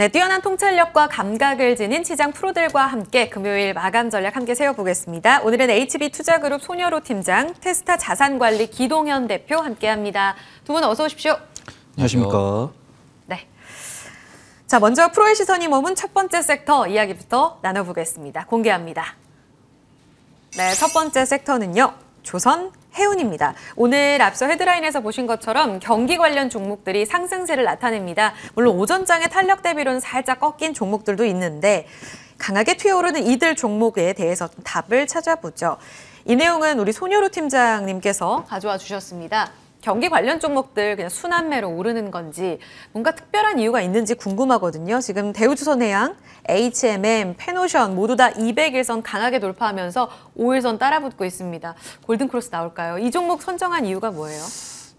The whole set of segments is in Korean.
네, 뛰어난 통찰력과 감각을 지닌 시장 프로들과 함께 금요일 마감 전략 함께 세워보겠습니다. 오늘은 HB투자그룹 소녀로 팀장, 테스타 자산관리 기동현 대표 함께합니다. 두 분 어서 오십시오. 안녕하십니까. 네. 자, 먼저 프로의 시선이 머문 첫 번째 섹터 이야기부터 나눠보겠습니다. 공개합니다. 네, 첫 번째 섹터는요. 조선 해운입니다. 오늘 앞서 헤드라인에서 보신 것처럼 경기 관련 종목들이 상승세를 나타냅니다. 물론 오전장의 탄력 대비로는 살짝 꺾인 종목들도 있는데 강하게 튀어오르는 이들 종목에 대해서 답을 찾아보죠. 이 내용은 우리 손여루 팀장님께서 가져와 주셨습니다. 경기 관련 종목들 그냥 순환매로 오르는 건지 뭔가 특별한 이유가 있는지 궁금하거든요. 지금 대우주선해양, HMM, 페노션 모두 다 200일선 강하게 돌파하면서 5일선 따라붙고 있습니다. 골든크로스 나올까요? 이 종목 선정한 이유가 뭐예요?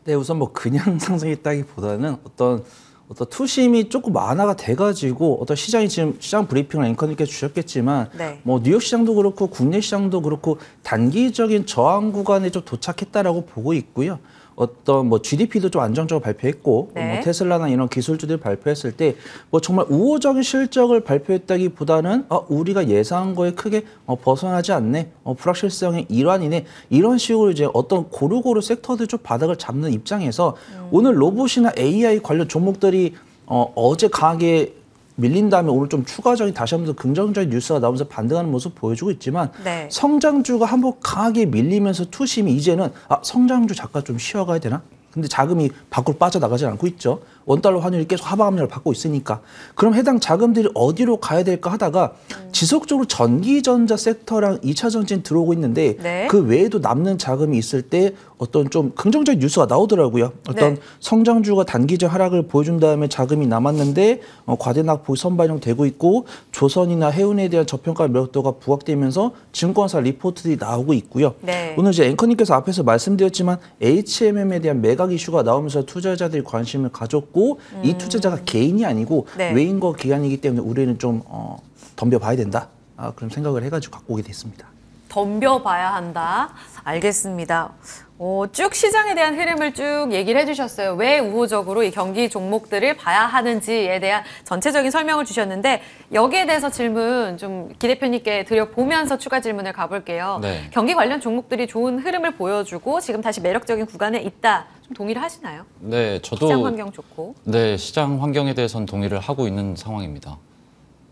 네, 우선 뭐 그냥 상승했다기보다는 어떤 어떤 투심이 조금 완화가 돼가지고 어떤 시장이 지금 시장 브리핑을 앵커님께 주셨겠지만 네. 뭐 뉴욕 시장도 그렇고 국내 시장도 그렇고 단기적인 저항 구간에 좀 도착했다라고 보고 있고요. 어떤 뭐 GDP도 좀 안정적으로 발표했고 네. 뭐 테슬라나 이런 기술주들 발표했을 때 뭐 정말 우호적인 실적을 발표했다기보다는 어, 우리가 예상한 거에 크게 어, 벗어나지 않네 어, 불확실성의 일환이네 이런 식으로 이제 어떤 고루고루 섹터들 좀 바닥을 잡는 입장에서 음. 오늘 로봇이나 AI 관련 종목들이 어, 어제 강하게 밀린 다음에 오늘 좀 추가적인 다시 한번 긍정적인 뉴스가 나오면서 반등하는 모습 보여주고 있지만 네. 성장주가 한번 강하게 밀리면서 투심이 이제는 아 성장주 잠깐 좀 쉬어가야 되나? 근데 자금이 밖으로 빠져나가지 않고 있죠. 원달러 환율이 계속 하방 압력을 받고 있으니까 그럼 해당 자금들이 어디로 가야 될까 하다가 음. 지속적으로 전기전자 섹터랑 이차 전진 들어오고 있는데 네. 그 외에도 남는 자금이 있을 때 어떤 좀 긍정적인 뉴스가 나오더라고요. 어떤 네. 성장주가 단기적 하락을 보여준 다음에 자금이 남았는데 어, 과대납부 선반영되고 있고 조선이나 해운에 대한 저평가 매력도가 부각되면서 증권사 리포트들이 나오고 있고요. 네. 오늘 이제 앵커님께서 앞에서 말씀드렸지만 HMM에 대한 매각 이슈가 나오면서 투자자들이 관심을 가졌고 하고 음. 이 투자자가 개인이 아니고 네. 외인과 기관이기 때문에 우리는 좀 어, 덤벼봐야 된다. 아, 그런 생각을 해가지고 갖고 오게 됐습니다. 덤벼봐야 한다. 알겠습니다. 어, 쭉 시장에 대한 흐름을 쭉 얘기를 해주셨어요. 왜 우호적으로 이 경기 종목들을 봐야 하는지에 대한 전체적인 설명을 주셨는데 여기에 대해서 질문 좀기 대표님께 드려보면서 추가 질문을 가볼게요. 네. 경기 관련 종목들이 좋은 흐름을 보여주고 지금 다시 매력적인 구간에 있다. 좀 동의를 하시나요? 네, 저도 시장 환경 좋고. 네, 시장 환경에 대해서는 동의를 하고 있는 상황입니다.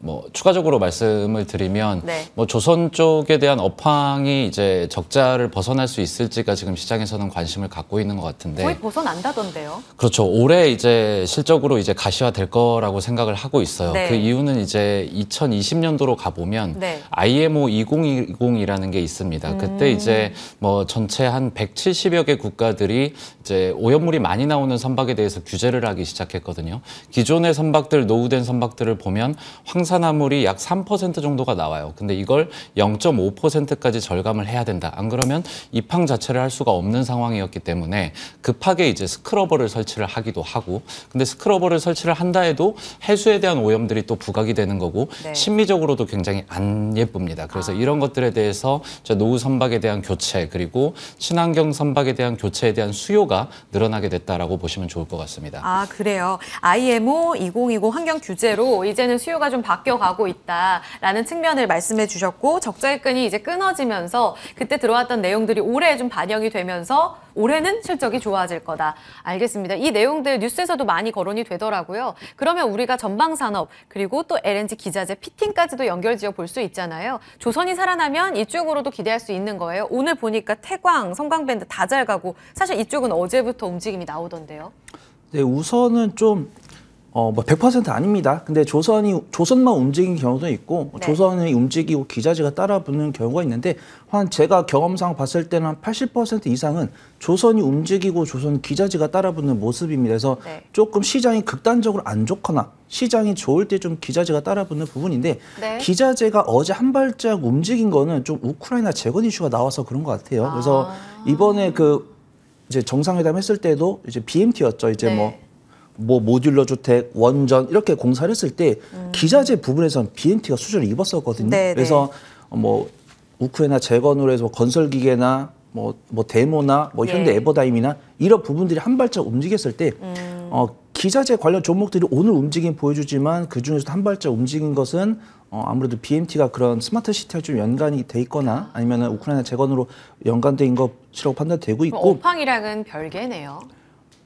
뭐 추가적으로 말씀을 드리면 네. 뭐 조선 쪽에 대한 업황이 이제 적자를 벗어날 수 있을지가 지금 시장에서는 관심을 갖고 있는 것 같은데 거의 벗어난다던데요. 그렇죠. 올해 이제 실적으로 이제 가시화 될 거라고 생각을 하고 있어요. 네. 그 이유는 이제 2020년도로 가 보면 네. IMO 2020이라는 게 있습니다. 음. 그때 이제 뭐 전체 한 170여 개 국가들이 이제 오염물이 많이 나오는 선박에 대해서 규제를 하기 시작했거든요. 기존의 선박들 노후된 선박들을 보면 황 탄산화물이 약 3% 정도가 나와요. 근데 이걸 0.5%까지 절감을 해야 된다. 안 그러면 입항 자체를 할 수가 없는 상황이었기 때문에 급하게 이제 스크러버를 설치를 하기도 하고 근데 스크러버를 설치를 한다 해도 해수에 대한 오염들이 또 부각이 되는 거고 네. 심미적으로도 굉장히 안 예쁩니다. 그래서 아. 이런 것들에 대해서 노후 선박에 대한 교체 그리고 친환경 선박에 대한 교체에 대한 수요가 늘어나게 됐다라고 보시면 좋을 것 같습니다. 아 그래요. IMO 2020 환경 규제로 이제는 수요가 좀 바뀌 바뀌어가고 있다라는 측면을 말씀해 주셨고 적자익끈이 이제 끊어지면서 그때 들어왔던 내용들이 올해 좀 반영이 되면서 올해는 실적이 좋아질 거다. 알겠습니다. 이 내용들 뉴스에서도 많이 거론이 되더라고요. 그러면 우리가 전방산업 그리고 또 LNG 기자재 피팅까지도 연결지어 볼 수 있잖아요. 조선이 살아나면 이쪽으로도 기대할 수 있는 거예요. 오늘 보니까 태광, 성광밴드 다 잘 가고 사실 이쪽은 어제부터 움직임이 나오던데요. 네, 우선은 좀 어, 뭐 100% 아닙니다. 근데 조선이, 조선만 움직인 경우도 있고, 네. 조선이 움직이고 기자재가 따라 붙는 경우가 있는데, 한 제가 경험상 봤을 때는 한80% 이상은 조선이 움직이고 조선 기자재가 따라 붙는 모습입니다. 그래서 네. 조금 시장이 극단적으로 안 좋거나, 시장이 좋을 때 좀 기자재가 따라 붙는 부분인데, 네. 기자재가 어제 한 발짝 움직인 거는 좀 우크라이나 재건 이슈가 나와서 그런 것 같아요. 그래서 아. 이번에 그, 이제 정상회담 했을 때도 이제 BMT였죠. 이제 네. 뭐, 뭐 모듈러 주택, 원전 이렇게 공사를 했을 때 음. 기자재 부분에서는 BMT가 수주를 입었었거든요. 네, 네 그래서 뭐 우크라이나 재건으로 해서 건설 기계나 뭐, 뭐 데모나 뭐 예. 현대 예. 에버다임이나 이런 부분들이 한 발짝 움직였을 때 음. 어, 기자재 관련 종목들이 오늘 움직임 보여주지만 그중에서한 발짝 움직인 것은 어, 아무래도 BMT가 그런 스마트 시티와 좀 연관이 돼 있거나 아니면 우크라이나 재건으로 연관된 것이라고 판단되고 있고 오팡이랑은 별개네요.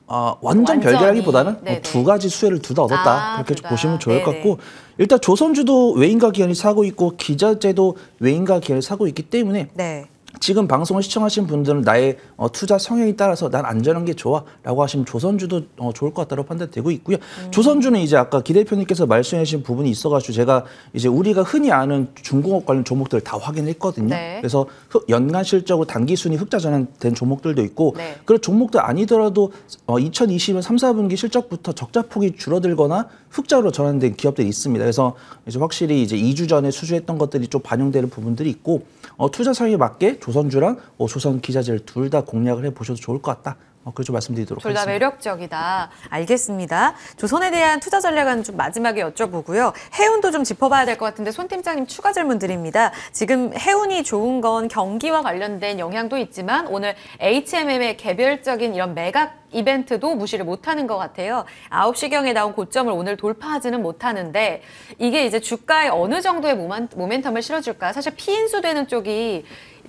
어, 완전 완전 별개라기보다는 어, 두 가지 수혜를 둘다 얻었다 아, 그렇게 둘 다. 보시면 좋을 네네. 것 같고 일단 조선주도 외인과 기한이 사고 있고 기자재도 외인과 기한이 사고 있기 때문에 네. 지금 방송을 시청하신 분들은 나의 어, 투자 성향에 따라서 난 안전한 게 좋아라고 하시면 조선주도 어, 좋을 것 같다고 판단되고 있고요. 음. 조선주는 이제 아까 기 대표님께서 말씀해주신 부분이 있어가지고 제가 이제 우리가 흔히 아는 중공업 관련 종목들 을다 확인했거든요. 네. 그래서 연간 실적으로 단기 순위 흑자 전환된 종목들도 있고 네. 그런 종목들 아니더라도 어, 2020년 3, 4분기 실적부터 적자 폭이 줄어들거나 흑자로 전환된 기업들이 있습니다. 그래서 이제 확실히 이제 2주 전에 수주했던 것들이 좀 반영되는 부분들이 있고 어, 투자 성에 맞게 조선주랑 어, 조선 기자재를 둘 다 공략을 해보셔도 좋을 것 같다. 어, 뭐 그걸 좀 말씀드리도록 둘 하겠습니다. 매력적이다. 알겠습니다. 조선에 대한 투자 전략은 좀 마지막에 여쭤보고요. 해운도 좀 짚어봐야 될 것 같은데 손 팀장님 추가 질문 드립니다. 지금 해운이 좋은 건 경기와 관련된 영향도 있지만 오늘 HMM의 개별적인 이런 매각 이벤트도 무시를 못하는 것 같아요. 9시경에 나온 고점을 오늘 돌파하지는 못하는데 이게 이제 주가에 어느 정도의 모멘텀을 실어줄까. 사실 피인수 되는 쪽이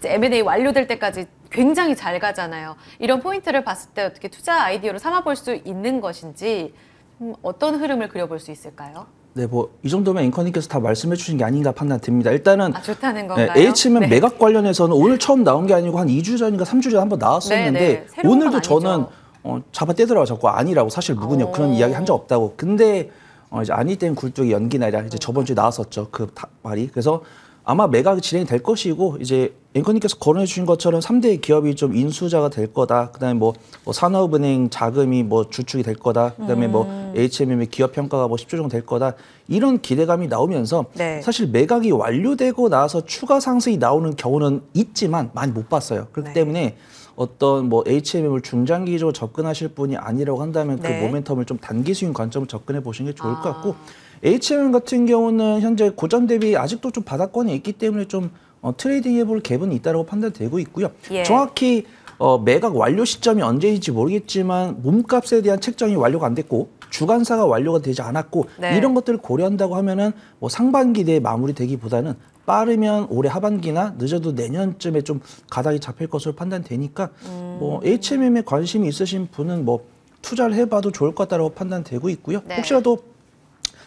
M&A 완료될 때까지 굉장히 잘 가잖아요. 이런 포인트를 봤을 때 어떻게 투자 아이디어로 삼아볼 수 있는 것인지 음, 어떤 흐름을 그려볼 수 있을까요? 네, 뭐 이 정도면 앵커님께서 다 말씀해 주신 게 아닌가 판단 됩니다 일단은 아, 좋다는 네, 건가요? 네, H면 네. 매각 관련해서는 오늘 처음 나온 게 아니고 한 2주 전인가 3주 전에 한번 나왔었는데 네, 네. 오늘도 저는 어, 잡아 떼더라고 자꾸 아니라고 사실 무근역 그런 이야기 한 적 없다고. 근데 어, 이제 아니 땐 굴뚝이 연기나이라 이제 저번 주에 나왔었죠. 그 다, 말이. 그래서 아마 매각이 진행이 될 것이고 이제 앵커님께서 거론해 주신 것처럼 3대 기업이 좀 인수자가 될 거다. 그다음에 뭐, 뭐 산업은행 자금이 뭐 주축이 될 거다. 그다음에 뭐 음. 뭐 HMM의 기업 평가가 뭐 10조 정도 될 거다. 이런 기대감이 나오면서 네. 사실 매각이 완료되고 나서 추가 상승이 나오는 경우는 있지만 많이 못 봤어요. 그렇기 네. 때문에 어떤 뭐 HMM을 중장기적으로 접근하실 분이 아니라고 한다면 그 네. 그 모멘텀을 좀 단기 수익 관점으로 접근해 보시는 게 좋을 것 같고 아. HM 같은 경우는 현재 고점 대비 아직도 좀 바닥권이 있기 때문에 좀 어, 트레이딩 해볼 갭은 있다고 판단되고 있고요. 예. 정확히 어, 매각 완료 시점이 언제인지 모르겠지만 몸값에 대한 책정이 완료가 안 됐고 주간사가 완료가 되지 않았고 네. 이런 것들을 고려한다고 하면은 뭐 상반기 내에 마무리되기보다는 빠르면 올해 하반기나 늦어도 내년쯤에 좀 가닥이 잡힐 것으로 판단되니까 음. 뭐 HMM에 관심이 있으신 분은 뭐 투자를 해봐도 좋을 것 같다고 판단되고 있고요. 네. 혹시라도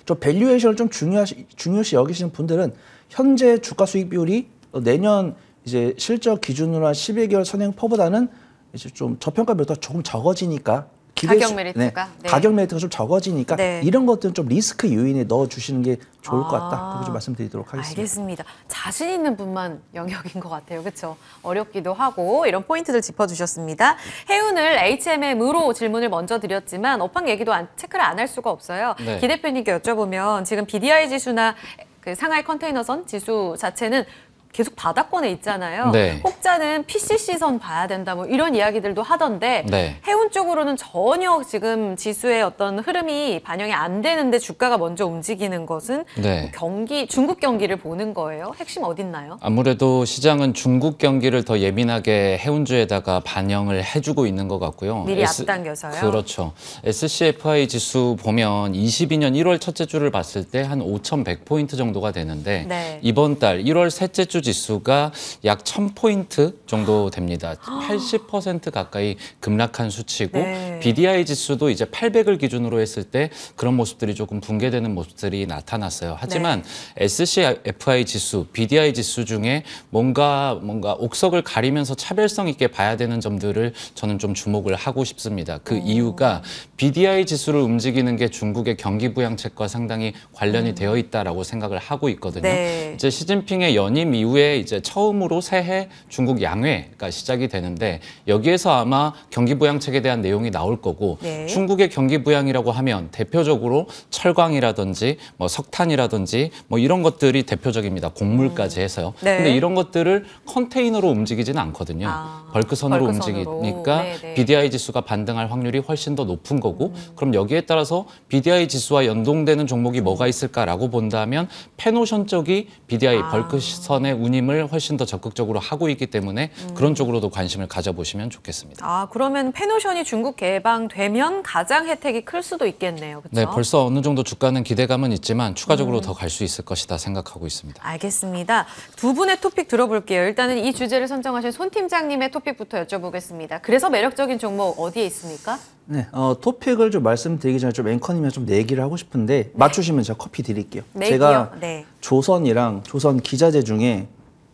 저 밸류에이션을 좀 중요시, 중요시 여기시는 분들은 현재 주가 수익 비율이 내년 이제 실적 기준으로 한1 2개월 선행 퍼보다는 이제 좀 저평가 비율도 조금 적어지니까 기대 가격 메리트가 네. 네. 가격 메리트가 좀 적어지니까 네. 이런 것들은 좀 리스크 요인에 넣어 주시는 게 좋을 것 같다. 아, 그렇게 좀 말씀드리도록 하겠습니다. 알겠습니다. 자신 있는 분만 영역인 것 같아요. 그렇죠? 어렵기도 하고 이런 포인트들 짚어 주셨습니다. 해운을 HMM으로 질문을 먼저 드렸지만 업황 얘기도 안, 체크를 안 할 수가 없어요. 네. 기 대표님께 여쭤보면 지금 BDI 지수나 그 상하이 컨테이너선 지수 자체는 계속 바닥권에 있잖아요. 네. 혹자는 PCC선 봐야 된다 뭐 이런 이야기들도 하던데 네. 해운 쪽으로는 전혀 지금 지수의 어떤 흐름이 반영이 안 되는데 주가가 먼저 움직이는 것은 네. 경기 중국 경기를 보는 거예요. 핵심 어딨나요? 아무래도 시장은 중국 경기를 더 예민하게 해운주에다가 반영을 해주고 있는 것 같고요. 미리 S, 앞당겨서요. 그렇죠. SCFI 지수 보면 22년 1월 첫째 주를 봤을 때 한 5,100포인트 정도가 되는데 네. 이번 달 1월 셋째 주 척추 지수가 약 1000포인트 정도 됩니다. 80% 가까이 급락한 수치고 네. BDI 지수도 이제 800을 기준으로 했을 때 그런 모습들이 조금 붕괴되는 모습들이 나타났어요. 하지만 네. SCFI 지수, BDI 지수 중에 뭔가 뭔가 옥석을 가리면서 차별성 있게 봐야 되는 점들을 저는 좀 주목을 하고 싶습니다. 그 오. 이유가 BDI 지수를 움직이는 게 중국의 경기 부양책과 상당히 관련이 음. 되어 있다라고 생각을 하고 있거든요. 네. 이제 시진핑의 연임 이후 이후에 이제 처음으로 새해 중국 양회가 시작이 되는데 여기에서 아마 경기 부양책에 대한 내용이 나올 거고 네. 중국의 경기 부양이라고 하면 대표적으로 철강이라든지 뭐 석탄이라든지 뭐 이런 것들이 대표적입니다. 곡물까지 음. 해서요. 네. 근데 이런 것들을 컨테이너로 움직이지는 않거든요. 아, 벌크선으로, 벌크선으로, 움직이니까 네네. BDI 네. 지수가 반등할 확률이 훨씬 더 높은 거고 음. 그럼 여기에 따라서 BDI 지수와 연동되는 종목이 뭐가 있을까라고 본다면 페노션 쪽이 BDI 아. 벌크선에 운임을 훨씬 더 적극적으로 하고 있기 때문에 음. 그런 쪽으로도 관심을 가져보시면 좋겠습니다. 아 그러면 페노션이 중국 개방되면 가장 혜택이 클 수도 있겠네요. 그쵸? 네, 벌써 어느 정도 주가는 기대감은 있지만 추가적으로 음. 더갈 수 있을 것이다 생각하고 있습니다. 알겠습니다. 두 분의 토픽 들어볼게요. 일단은 이 주제를 선정하신 손 팀장님의 토픽부터 여쭤보겠습니다. 그래서 매력적인 종목 어디에 있습니까? 네, 어, 토픽을 좀 말씀드리기 전에 좀 앵커님이 좀 내기를 하고 싶은데 맞추시면 제가 커피 드릴게요. 내 제가 네. 조선이랑 조선 기자재 중에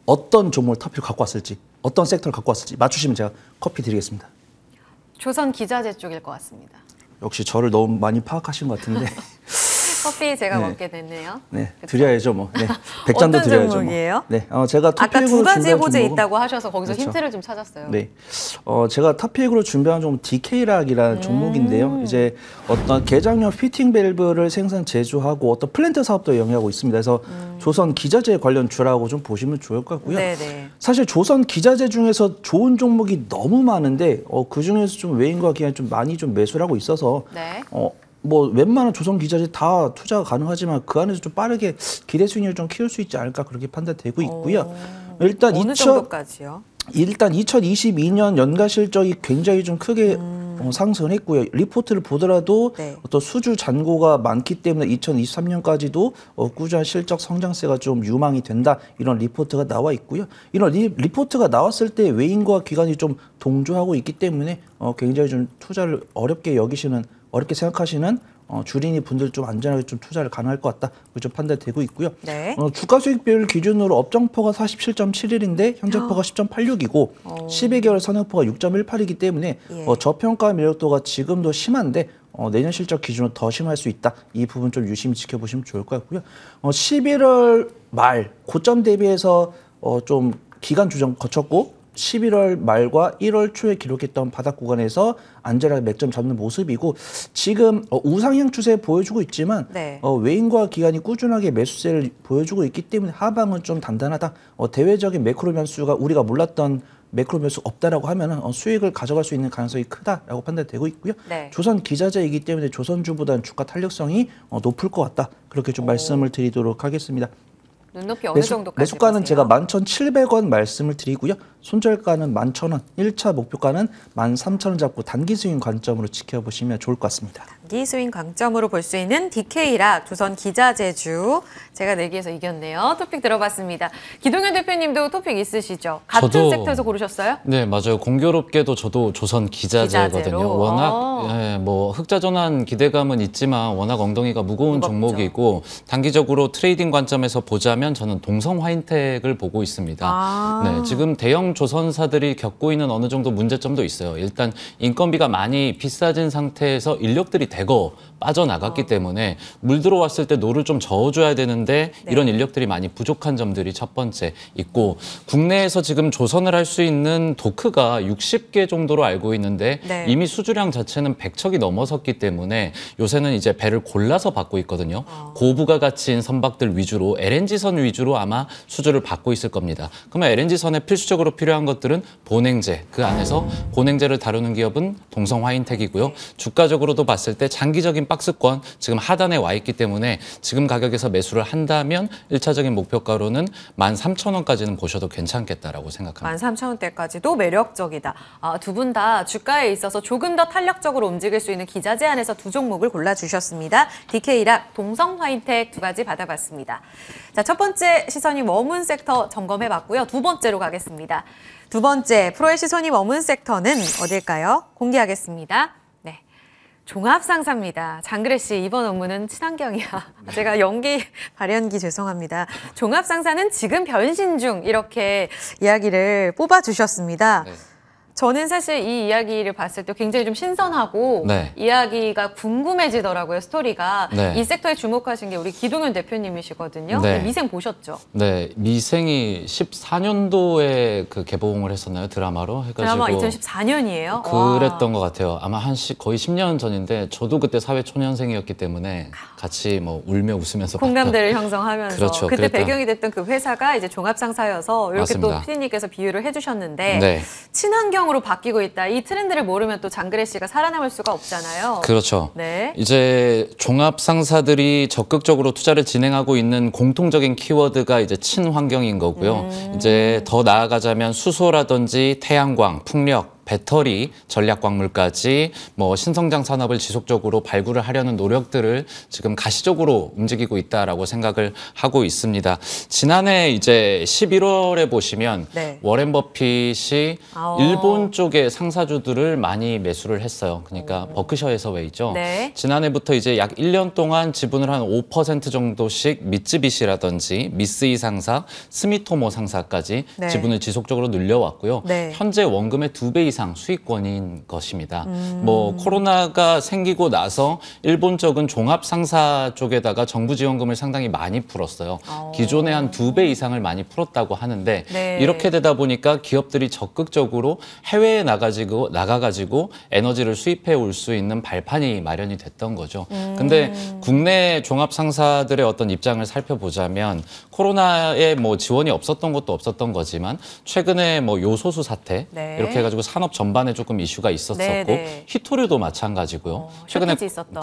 어떤 종목을 터피를 갖고 왔을지, 어떤 섹터를 갖고 왔을지 맞추시면 제가 커피 드리겠습니다. 조선 기자재 쪽일 것 같습니다. 역시 저를 너무 많이 파악하신 것 같은데. 커피 제가 네. 먹게 됐네요. 네, 그쵸? 드려야죠 뭐. 네, 백잔도 드려 종목이에요? 뭐. 네, 어, 제가 아까 두 가지 호재 있다고 하셔서 거기서 그렇 힌트를 좀 찾았어요. 네, 어, 제가 탑픽으로 준비한 종목 DK락이라는 음 종목인데요. 이제 어떤 개장형 피팅 밸브를 생산 제조하고 어떤 플랜트 사업도 영위하고 있습니다. 그래서 음. 조선 기자재 관련 주라고 좀 보시면 좋을 것 같고요. 네네. 사실 조선 기자재 중에서 좋은 종목이 너무 많은데 어, 그 중에서 좀 외인과 기관 좀 많이 좀 매수를 하고 있어서 네. 어, 뭐 웬만한 조선 기자재 다 투자가 가능하지만 그 안에서 좀 빠르게 기대 수익률 좀 키울 수 있지 않을까 그렇게 판단되고 있고요. 오, 어, 일단 어느 2000, 정도까지요? 일단 2022년 연간 실적이 굉장히 좀 크게 음. 어, 상승했고요. 리포트를 보더라도 네. 어떤 수주 잔고가 많기 때문에 2023년까지도 어, 꾸준한 실적 성장세가 좀 유망이 된다 이런 리포트가 나와 있고요. 이런 리, 포트가 나왔을 때 외인과 기관이 좀 동조하고 있기 때문에 어, 굉장히 좀 투자를 어렵게 여기시는 어렵게 생각하시는 어, 주린이 분들 좀 안전하게 좀 투자를 가능할 것 같다. 그좀 판단되고 있고요. 네. 어, 주가 수익 비율 기준으로 업정포가 47.71인데 현재포가 10.86이고 아. 어. 12개월 선행포가 6.18이기 때문에 예. 어, 저평가 매력도가 지금도 심한데 어, 내년 실적 기준으로 더 심할 수 있다. 이 부분 좀 유심히 지켜보시면 좋을 것 같고요. 어, 11월 말 고점 대비해서 어, 좀 기간 조정 거쳤고 11월 말과 1월 초에 기록했던 바닥 구간에서 안전하게 맥점 잡는 모습이고 지금 어, 우상향 추세 보여주고 있지만 네. 어, 외인과 기관이 꾸준하게 매수세를 보여주고 있기 때문에 하방은 좀 단단하다. 어, 대외적인 매크로 변수가 우리가 몰랐던 매크로 변수 없다라고 하면 어, 수익을 가져갈 수 있는 가능성이 크다라고 판단되고 있고요. 네. 조선 기자재이기 때문에 조선주보다는 주가 탄력성이 어, 높을 것 같다. 그렇게 좀 오. 말씀을 드리도록 하겠습니다. 눈높이 어느 매수, 정도까지 매수가는 보세요? 제가 11,700원 말씀을 드리고요. 손절가는 11,000원, 1차 목표가는 13,000원 잡고 단기 수익 관점으로 지켜보시면 좋을 것 같습니다. 단기 수익 관점으로 볼 수 있는 DK라 조선 기자 제주 제가 내기에서 이겼네요. 토픽 들어봤습니다. 기동현 대표님도 토픽 있으시죠? 같은 저도, 섹터에서 고르셨어요? 네, 맞아요. 공교롭게도 저도 조선 기자재거든요. 기자재로. 워낙 어. 예, 뭐 흑자 전환 기대감은 있지만 워낙 엉덩이가 무거운 무겁죠. 종목이고 단기적으로 트레이딩 관점에서 보자면 한다면 저는 동성 화인택을 보고 있습니다. 아. 네, 지금 대형 조선사들이 겪고 있는 어느 정도 문제점도 있어요. 일단 인건비가 많이 비싸진 상태에서 인력들이 대거 빠져나갔기 어. 때문에 물 들어왔을 때 노를 좀 저어줘야 되는데 네. 이런 인력들이 많이 부족한 점들이 첫 번째 있고 국내에서 지금 조선을 할 수 있는 도크가 60개 정도로 알고 있는데 네. 이미 수주량 자체는 100척이 넘어섰기 때문에 요새는 이제 배를 골라서 받고 있거든요. 어. 고부가 가치인 선박들 위주로 LNG 선 선선 위주로 아마 수주를 받고 있을 겁니다. 그러면 LNG 선에 필수적으로 필요한 것들은 본행제. 그 안에서 본행제를 다루는 기업은 동성 화인텍이고요. 주가적으로도 봤을 때 장기적인 박스권 지금 하단에 와 있기 때문에 지금 가격에서 매수를 한다면 일차적인 목표가로는 만 삼천 원까지는 보셔도 괜찮겠다라고 생각합니다. 만 삼천 원대까지도 매력적이다. 아, 두분 다 주가에 있어서 조금 더 탄력적으로 움직일 수 있는 기자 제안에서 두 종목을 골라주셨습니다. DK락, 동성 화인텍 두 가지 받아봤습니다. 자, 첫 번째 번째 시선이 머문 섹터 점검해봤고요. 두 번째로 가겠습니다. 두 번째 프로의 시선이 머문 섹터는 어딜까요? 공개하겠습니다. 네, 종합상사입니다. 장그래 씨, 이번 업무는 친환경이야. 네. 제가 연기, 발연기 죄송합니다. 종합상사는 지금 변신 중 이렇게 이야기를 뽑아주셨습니다. 네. 저는 사실 이 이야기를 봤을 때 굉장히 좀 신선하고 네. 이야기가 궁금해지더라고요 스토리가 네. 이 섹터에 주목하신 게 우리 기동현 대표님이시거든요 네. 미생 보셨죠? 네 미생이 14년도에 그 개봉을 했었나요 드라마로 해가지고 드라마 2014년이에요? 그랬던 와. 것 같아요 아마 한 시, 거의 10년 전인데 저도 그때 사회초년생이었기 때문에 같이 뭐 울며 웃으면서 공감대를 봤던. 형성하면서 그렇죠, 그때 그랬던. 배경이 됐던 그 회사가 이제 종합상사여서 이렇게 맞습니다. 또 피디님께서 비유를 해주셨는데 네. 친환경으 전으로 바뀌고 있다. 이 트렌드를 모르면 또 장그래 씨가 살아남을 수가 없잖아요. 그렇죠. 네. 이제 종합 상사들이 적극적으로 투자를 진행하고 있는 공통적인 키워드가 이제 친환경인 거고요. 음. 이제 더 나아가자면 수소라든지 태양광, 풍력 배터리, 전략광물까지 뭐 신성장 산업을 지속적으로 발굴을 하려는 노력들을 지금 가시적으로 움직이고 있다라고 생각을 하고 있습니다. 지난해 이제 11월에 보시면 네. 워렌 버핏이 아 일본 쪽의 상사주들을 많이 매수를 했어요. 그러니까 오. 버크셔에서 왜 있죠? 네. 지난해부터 이제 약 1년 동안 지분을 한 5% 정도씩 미쯔비시라든지 미쓰이 상사, 스미토모 상사까지 네. 지분을 지속적으로 늘려왔고요. 네. 현재 원금의 두배 이상 수익권인 것입니다. 음. 뭐 코로나가 생기고 나서 일본 쪽은 종합 상사 쪽에다가 정부 지원금을 상당히 많이 풀었어요. 오. 아. 기존에한 두 배 이상을 많이 풀었다고 하는데 네. 이렇게 되다 보니까 기업들이 적극적으로 해외에 나가지고 나가가지고 에너지를 수입해 올 수 있는 발판이 마련이 됐던 거죠. 음. 근데 국내 종합 상사들의 어떤 입장을 살펴보자면 코로나에 뭐 지원이 없었던 것도 없었던 거지만 최근에 뭐 요소수 사태 네. 이렇게 해가지고 산업 산업 전반에 조금 이슈가 있었었고 네네. 히토류도 마찬가지고요. 어, 최근에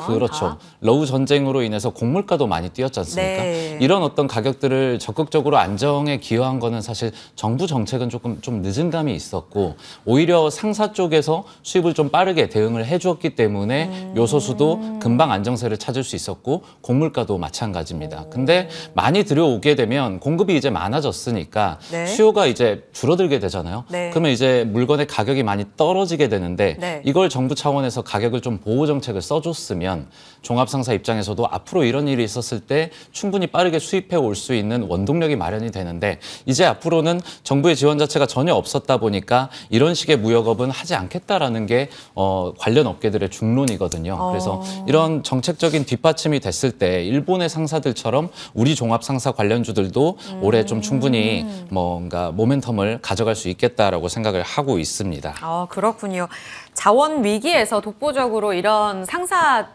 그렇죠. 다. 러우 전쟁으로 인해서 곡물가도 많이 뛰었지 않습니까? 네. 이런 어떤 가격들을 적극적으로 안정에 기여한 거는 사실 정부 정책은 조금 좀 늦은 감이 있었고 오히려 상사 쪽에서 수입을 좀 빠르게 대응을 해주었기 때문에 음. 요소수도 금방 안정세를 찾을 수 있었고 곡물가도 마찬가지입니다. 오. 근데 많이 들여오게 되면 공급이 이제 많아졌으니까 네. 수요가 이제 줄어들게 되잖아요. 네. 그러면 이제 물건의 가격이 많이 떨어지게 되는데 네. 이걸 정부 차원에서 가격을 좀 보호 정책을 써줬으면 종합상사 입장에서도 앞으로 이런 일이 있었을 때 충분히 빠르게 수입해 올 수 있는 원동력이 마련이 되는데 이제 앞으로는 정부의 지원 자체가 전혀 없었다 보니까 이런 식의 무역업은 하지 않겠다라는 게 어, 관련 업계들의 중론이거든요. 어... 그래서 이런 정책적인 뒷받침이 됐을 때 일본의 상사들처럼 우리 종합상사 관련주들도 음... 올해 좀 충분히 음. 뭔가 모멘텀을 가져갈 수 있겠다라고 생각을 하고 있습니다. 어, 그렇군요. 자원 위기에서 독보적으로 이런 상사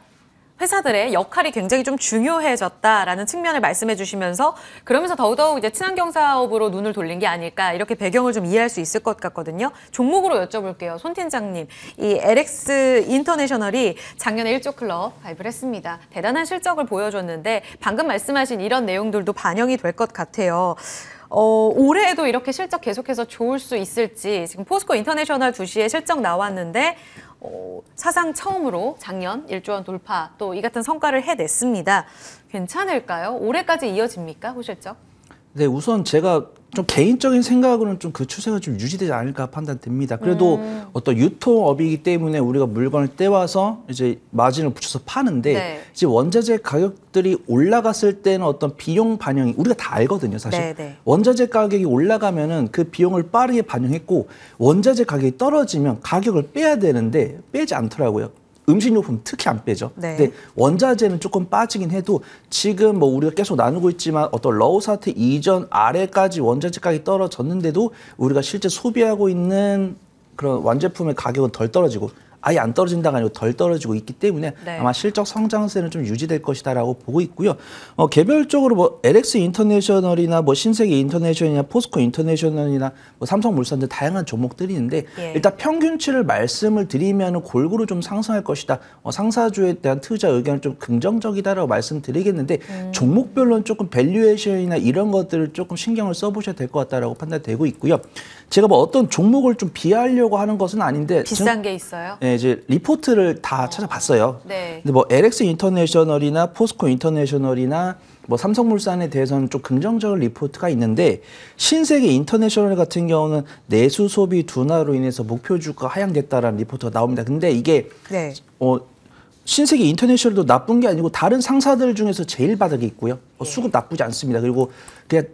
회사들의 역할이 굉장히 좀 중요해졌다라는 측면을 말씀해 주시면서 그러면서 더더욱 이제 친환경 사업으로 눈을 돌린 게 아닐까 이렇게 배경을 좀 이해할 수 있을 것 같거든요. 종목으로 여쭤볼게요. 손 팀장님. 이 LX 인터내셔널이 작년에 1조 클럽 가입을 했습니다. 대단한 실적을 보여줬는데 방금 말씀하신 이런 내용들도 반영이 될 것 같아요. 어, 올해에도 이렇게 실적 계속해서 좋을 수 있을지 지금 포스코 인터내셔널 2시에 실적 나왔는데 어, 사상 처음으로 작년 1조 원 돌파 또 이 같은 성과를 해냈습니다. 괜찮을까요? 올해까지 이어집니까, 호실적? 네, 우선 제가 좀 개인적인 생각으로는 좀 그 추세가 좀 유지되지 않을까 판단됩니다. 그래도 음. 어떤 유통업이기 때문에 우리가 물건을 떼와서 이제 마진을 붙여서 파는데 네. 이제 원자재 가격들이 올라갔을 때는 어떤 비용 반영이 우리가 다 알거든요, 사실. 네, 네. 원자재 가격이 올라가면은 그 비용을 빠르게 반영했고 원자재 가격이 떨어지면 가격을 빼야 되는데 빼지 않더라고요. 음식료품 특히 안 빼죠. 네. 근데 원자재는 조금 빠지긴 해도 지금 뭐 우리가 계속 나누고 있지만 어떤 러우 사태 이전 아래까지 원자재가격이 떨어졌는데도 우리가 실제 소비하고 있는 그런 완제품의 가격은 덜 떨어지고 아예 안 떨어진다가 아니고 덜 떨어지고 있기 때문에 네. 아마 실적 성장세는 좀 유지될 것이다라고 보고 있고요. 어, 개별적으로 뭐 LX 인터내셔널이나 뭐 신세계 인터내셔널이나 포스코 인터내셔널이나 뭐 삼성물산 등 다양한 종목들이 있는데 예. 일단 평균치를 말씀을 드리면 은 골고루 좀 상승할 것이다. 어, 상사주에 대한 투자 의견은 좀 긍정적이다라고 말씀드리겠는데 음. 종목별로는 조금 밸류에이션이나 이런 것들을 조금 신경을 써보셔야 될 것 같다라고 판단되고 있고요. 제가 뭐 어떤 종목을 좀 비하하려고 하는 것은 아닌데 비싼 게 있어요? 네, 이제 리포트를 다 어. 찾아봤어요. 네. 근데 뭐 LX 인터내셔널이나 포스코 인터내셔널이나 뭐 삼성물산에 대해서는 좀 긍정적인 리포트가 있는데 신세계 인터내셔널 같은 경우는 내수 소비 둔화로 인해서 목표 주가 하향됐다라는 리포트가 나옵니다. 근데 이게 네. 어 신세계 인터내셔널도 나쁜 게 아니고 다른 상사들 중에서 제일 바닥에 있고요. 어, 수급 나쁘지 않습니다. 그리고 그냥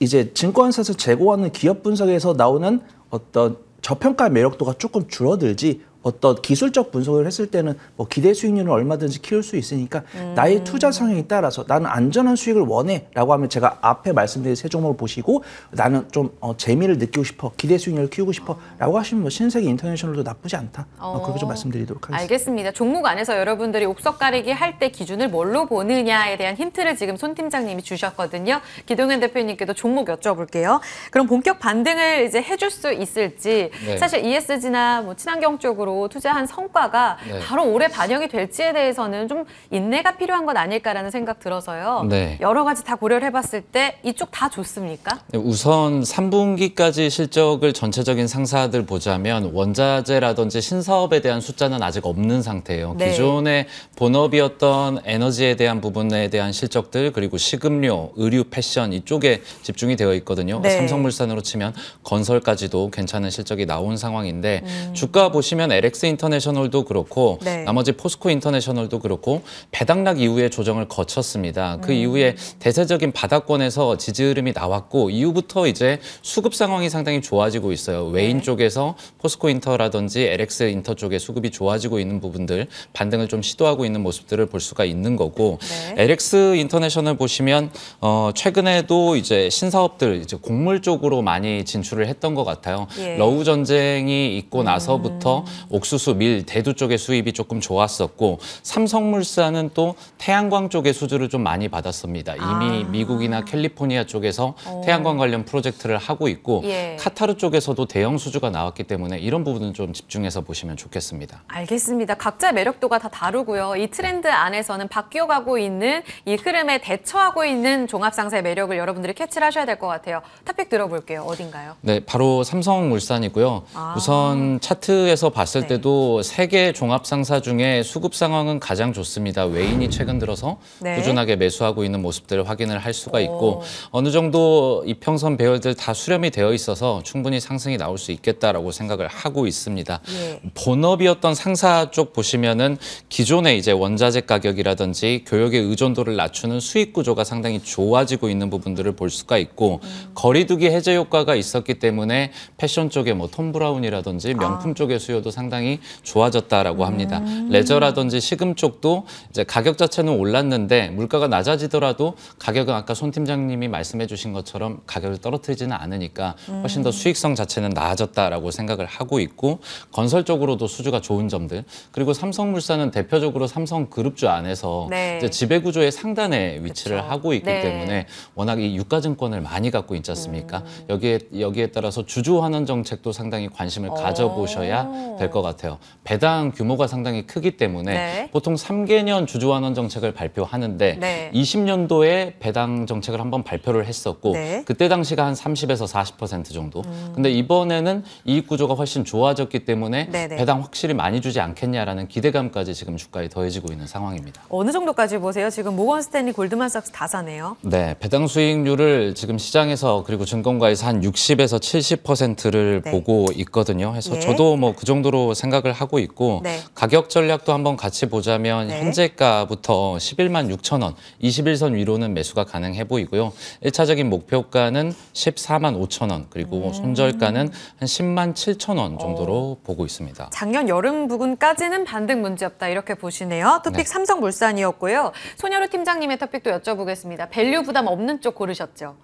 이제 증권사에서 제공하는 기업 분석에서 나오는 어떤 저평가 매력도가 조금 줄어들지 어떤 기술적 분석을 했을 때는 뭐 기대 수익률을 얼마든지 키울 수 있으니까 음. 나의 투자 성향에 따라서 나는 안전한 수익을 원해라고 하면 제가 앞에 말씀드린 세 종목을 보시고 나는 좀 어, 재미를 느끼고 싶어 기대 수익률을 키우고 싶어라고 하시면 뭐 신세계 인터내셔널도 나쁘지 않다 어, 어. 그렇게 좀 말씀드리도록 하겠습니다. 알겠습니다. 종목 안에서 여러분들이 옥석 가리기 할 때 기준을 뭘로 보느냐에 대한 힌트를 지금 손 팀장님이 주셨거든요. 기동현 대표님께도 종목 여쭤볼게요. 그럼 본격 반등을 이제 해줄 수 있을지 네. 사실 ESG나 뭐 친환경 쪽으로 방향으로 투자한 성과가 네. 바로 올해 반영이 될지에 대해서는 좀 인내가 필요한 건 아닐까라는 생각 들어서요. 네. 여러 가지 다 고려를 해봤을 때 이쪽 다 좋습니까? 네, 우선 3분기까지 실적을 전체적인 상사들 보자면 원자재라든지 신사업에 대한 숫자는 아직 없는 상태예요. 네. 기존의 본업이었던 에너지에 대한 부분에 대한 실적들 그리고 식음료, 의류, 패션 이쪽에 집중이 되어 있거든요. 네. 삼성물산으로 치면 건설까지도 괜찮은 실적이 나온 상황인데 음. 주가 보시면 LX 인터내셔널도 그렇고 네. 나머지 포스코 인터내셔널도 그렇고 배당락 이후에 조정을 거쳤습니다. 그 음. 이후에 대세적인 바닥권에서 지지흐름이 나왔고 이후부터 이제 수급 상황이 상당히 좋아지고 있어요. 외인 네. 쪽에서 포스코 인터라든지 LX 인터 쪽에 수급이 좋아지고 있는 부분들 반등을 좀 시도하고 있는 모습들을 볼 수가 있는 거고 네. LX 인터내셔널 보시면 어, 최근에도 이제 신사업들 이제 곡물 쪽으로 많이 진출을 했던 것 같아요. 예. 러우 전쟁이 있고 나서부터 음. 옥수수, 밀, 대두 쪽의 수입이 조금 좋았었고 삼성물산은 또 태양광 쪽의 수주를 좀 많이 받았습니다. 이미 아. 미국이나 캘리포니아 쪽에서 오. 어. 태양광 관련 프로젝트를 하고 있고 예. 카타르 쪽에서도 대형 수주가 나왔기 때문에 이런 부분은 좀 집중해서 보시면 좋겠습니다. 알겠습니다. 각자 매력도가 다 다르고요. 이 트렌드 안에서는 바뀌어가고 있는 이 흐름에 대처하고 있는 종합상사의 매력을 여러분들이 캐치를 하셔야 될 것 같아요. 탑픽 들어볼게요. 어딘가요? 네, 바로 삼성물산이고요. 아. 우선 차트에서 봤을 네. 때도 세계 종합 상사 중에 수급 상황은 가장 좋습니다. 외인이 최근 들어서 네. 꾸준하게 매수하고 있는 모습들을 확인을 할 수가 있고 오. 어느 정도 이평선 배열들 다 수렴이 되어 있어서 충분히 상승이 나올 수 있겠다라고 생각을 하고 있습니다. 예. 본업이었던 상사 쪽 보시면은 기존의 이제 원자재 가격이라든지 교역의 의존도를 낮추는 수익 구조가 상당히 좋아지고 있는 부분들을 볼 수가 있고 음. 거리두기 해제 효과가 있었기 때문에 패션 쪽에 뭐 톰브라운이라든지 아. 명품 아. 쪽의 수요도 상 상당히 좋아졌다라고 합니다. 음. 레저라든지 식음 쪽도 이제 가격 자체는 올랐는데 물가가 낮아지더라도 가격은 아까 손 팀장님이 말씀해 주신 것처럼 가격을 떨어뜨리지는 않으니까 훨씬 더 음. 수익성 자체는 나아졌다라고 생각을 하고 있고 건설 쪽으로도 수주가 좋은 점들 그리고 삼성물산은 대표적으로 삼성그룹주 안에서 네. 이제 지배구조의 상단에 위치를 그쵸. 하고 있기 네. 때문에 워낙 이 유가증권을 많이 갖고 있지 않습니까? 음. 여기에 여기에 따라서 주주환원 정책도 상당히 관심을 어. 가져보셔야 될것 것 같아요. 배당 규모가 상당히 크기 때문에 네. 보통 3개년 주주환원 정책을 발표하는데 네. 20년도에 배당 정책을 한번 발표를 했었고 네. 그때 당시가 한 30에서 40% 정도. 음. 근데 이번에는 이익 구조가 훨씬 좋아졌기 때문에 네네. 네. 배당 확실히 많이 주지 않겠냐라는 기대감까지 지금 주가에 더해지고 있는 상황입니다. 어느 정도까지 보세요? 지금 모건 스탠리 골드만삭스 다사네요. 네, 배당 수익률을 지금 시장에서 그리고 증권가에서 한 60에서 70%를 네. 보고 있거든요. 그래서 예. 저도 뭐 그 정도로 생각을 하고 있고 네. 가격 전략도 한번 같이 보자면 네. 현재가부터 11만 6천 원, 21선 위로는 매수가 가능해 보이고요. 1차적인 목표가는 14만 5천 원, 그리고 음. 손절가는 한 10만 7천 원 정도로 어. 보고 있습니다. 작년 여름 부근까지는 반등 문제 없다 이렇게 보시네요. 토픽 네. 삼성물산이었고요. 손여루 팀장님의 토픽도 여쭤보겠습니다. 밸류 부담 없는 쪽 고르셨죠?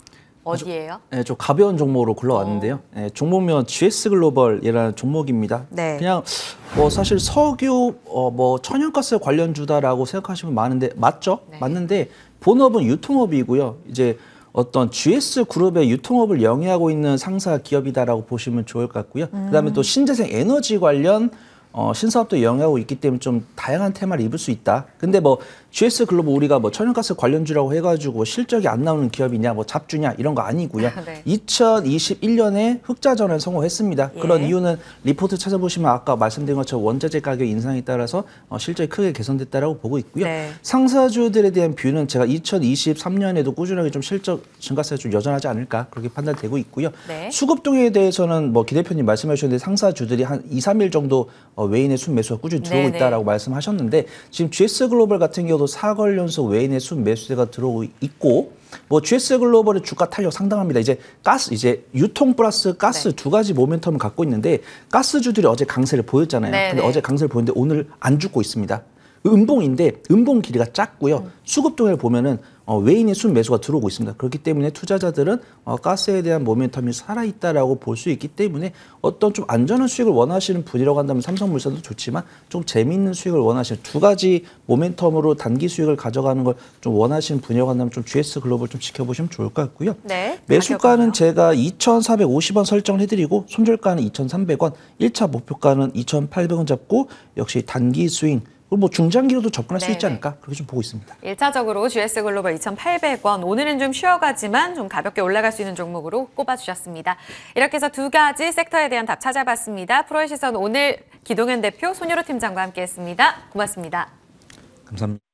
아, 어디예요? 네, 좀 가벼운 종목으로 굴러왔는데요. 어. 네, 종목명 GS 글로벌이라는 종목입니다. 네. 그냥 뭐 사실 석유, 어, 뭐 천연가스 관련 주다라고 생각하시면 많은데 맞죠? 네. 맞는데 본업은 유통업이고요. 이제 어떤 GS 그룹의 유통업을 영위하고 있는 상사 기업이다라고 보시면 좋을 것 같고요. 음. 그다음에 또 신재생 에너지 관련 어, 신사업도 영향하고 있기 때문에 좀 다양한 테마를 입을 수 있다. 근데 뭐 GS 글로벌 우리가 뭐 천연가스 관련주라고 해가지고 실적이 안 나오는 기업이냐 뭐 잡주냐 이런 거 아니고요. 네. 2021년에 흑자 전환 성공했습니다. 예. 그런 이유는 리포트 찾아보시면 아까 말씀드린 것처럼 원자재 가격 인상에 따라서 어, 실적이 크게 개선됐다라고 보고 있고요. 네. 상사주들에 대한 뷰는 제가 2023년에도 꾸준하게 좀 실적 증가세가 좀 여전하지 않을까 그렇게 판단되고 있고요. 네. 수급 동에 대해서는 뭐기 대표님 말씀하셨는데 상사주들이 한 2, 3일 정도 어, 어, 외인의 순매수가 꾸준히 들어오고 네네. 있다라고 말씀하셨는데 지금 GS 글로벌 같은 경우도 사개월 연속 외인의 순매수세가 들어오고 있고 뭐 GS 글로벌의 주가 탄력 상당합니다. 이제 가스 이제 유통 플러스 가스 네. 두 가지 모멘텀을 갖고 있는데 가스주들이 어제 강세를 보였잖아요. 네, 근데 어제 강세를 보였는데 오늘 안 죽고 있습니다. 은봉인데 은봉 길이가 작고요. 음. 수급 쪽에 보면은 어, 외인의 순매수가 들어오고 있습니다. 그렇기 때문에 투자자들은 어, 가스에 대한 모멘텀이 살아있다라고 볼 수 있기 때문에 어떤 좀 안전한 수익을 원하시는 분이라고 한다면 삼성물산도 좋지만 좀 재미있는 수익을 원하시는 두 가지 모멘텀으로 단기 수익을 가져가는 걸 좀 원하시는 분이라고 한다면 좀 GS 글로벌 좀 지켜보시면 좋을 것 같고요. 네, 매수가는 제가 2,450원 설정을 해드리고 손절가는 2,300원, 1차 목표가는 2,800원 잡고 역시 단기 수익 뭐 중장기로도 접근할 네수 있지 않을까 그렇게 좀 보고 있습니다. 1차적으로 GS 글로벌 2,800원 오늘은 좀 쉬어가지만 좀 가볍게 올라갈 수 있는 종목으로 꼽아주셨습니다. 이렇게 해서 두 가지 섹터에 대한 답 찾아봤습니다. 프로의 시선 오늘 기동현 대표 손유로 팀장과 함께했습니다. 고맙습니다. 감사합니다.